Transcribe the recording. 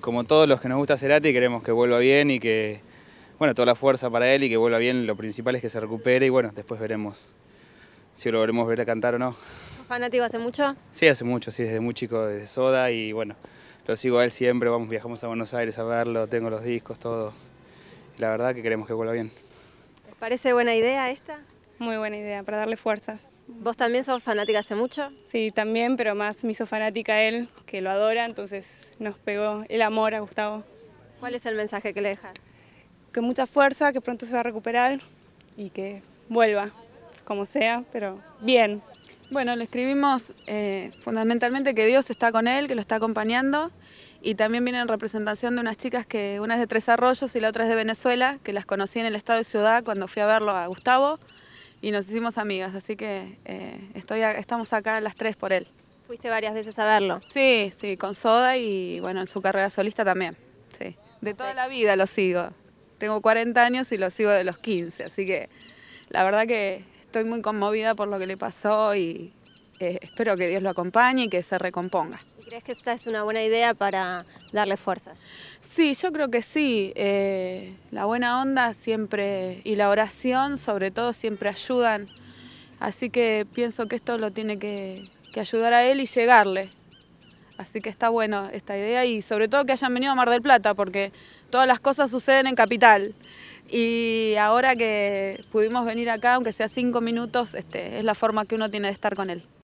como todos los que nos gusta Cerati, queremos que vuelva bien y que, bueno, toda la fuerza para él y que vuelva bien. Lo principal es que se recupere y bueno, después veremos si lo a ver a cantar o no. ¿Sos fanático hace mucho? Sí, hace mucho, sí, desde muy chico, desde Soda y bueno, lo sigo a él siempre, vamos, viajamos a Buenos Aires a verlo, tengo los discos, todo. la verdad que queremos que vuelva bien. ¿Les parece buena idea esta? Muy buena idea, para darle fuerzas. ¿Vos también sos fanática hace mucho? Sí, también, pero más me hizo fanática él, que lo adora, entonces nos pegó el amor a Gustavo. ¿Cuál es el mensaje que le dejas? Que mucha fuerza, que pronto se va a recuperar y que vuelva, como sea, pero bien. Bueno, le escribimos eh, fundamentalmente que Dios está con él, que lo está acompañando y también viene en representación de unas chicas que una es de Tres Arroyos y la otra es de Venezuela, que las conocí en el estado de ciudad cuando fui a verlo a Gustavo y nos hicimos amigas, así que eh, estoy, estamos acá las tres por él. Fuiste varias veces a verlo. Sí, sí, con Soda y bueno, en su carrera solista también. Sí. De toda la vida lo sigo. Tengo 40 años y lo sigo de los 15, así que la verdad que estoy muy conmovida por lo que le pasó y eh, espero que Dios lo acompañe y que se recomponga. ¿Crees que esta es una buena idea para darle fuerzas? Sí, yo creo que sí. Eh, la buena onda siempre y la oración sobre todo siempre ayudan. Así que pienso que esto lo tiene que, que ayudar a él y llegarle. Así que está bueno esta idea y sobre todo que hayan venido a Mar del Plata porque todas las cosas suceden en Capital. Y ahora que pudimos venir acá, aunque sea cinco minutos, este, es la forma que uno tiene de estar con él.